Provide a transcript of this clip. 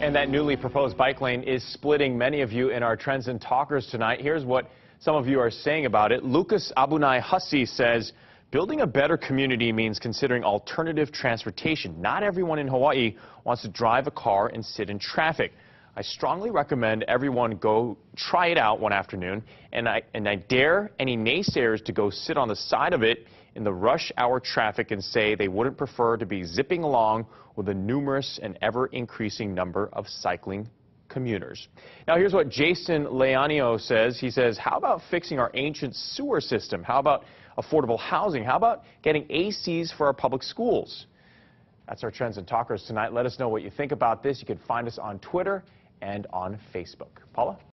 And that newly proposed bike lane is splitting many of you in our Trends and Talkers tonight. Here's what some of you are saying about it. Lucas Abunai Hussey says, building a better community means considering alternative transportation. Not everyone in Hawaii wants to drive a car and sit in traffic. I strongly recommend everyone go try it out one afternoon, and I, and I dare any naysayers to go sit on the side of it in the rush hour traffic and say they wouldn't prefer to be zipping along with a numerous and ever-increasing number of cycling commuters. Now, here's what Jason Leonio says. He says, how about fixing our ancient sewer system? How about affordable housing? How about getting ACs for our public schools? That's our Trends and Talkers tonight. Let us know what you think about this. You can find us on Twitter and on Facebook. Paula?